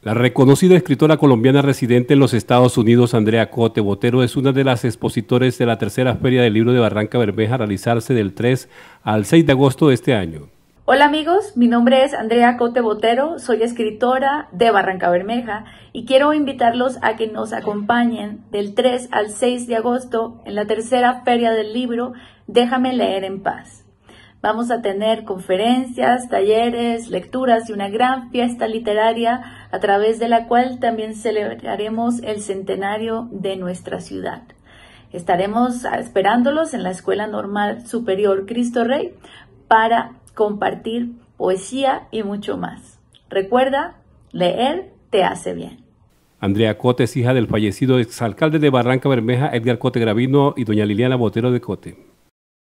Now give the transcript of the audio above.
La reconocida escritora colombiana residente en los Estados Unidos, Andrea Cote Botero, es una de las expositores de la tercera Feria del Libro de Barranca Bermeja realizarse del 3 al 6 de agosto de este año. Hola amigos, mi nombre es Andrea Cote Botero, soy escritora de Barranca Bermeja y quiero invitarlos a que nos acompañen del 3 al 6 de agosto en la tercera Feria del Libro Déjame leer en paz. Vamos a tener conferencias, talleres, lecturas y una gran fiesta literaria a través de la cual también celebraremos el centenario de nuestra ciudad. Estaremos esperándolos en la Escuela Normal Superior Cristo Rey para compartir poesía y mucho más. Recuerda, leer te hace bien. Andrea Cote es hija del fallecido exalcalde de Barranca Bermeja, Edgar Cote Gravino y doña Liliana Botero de Cote.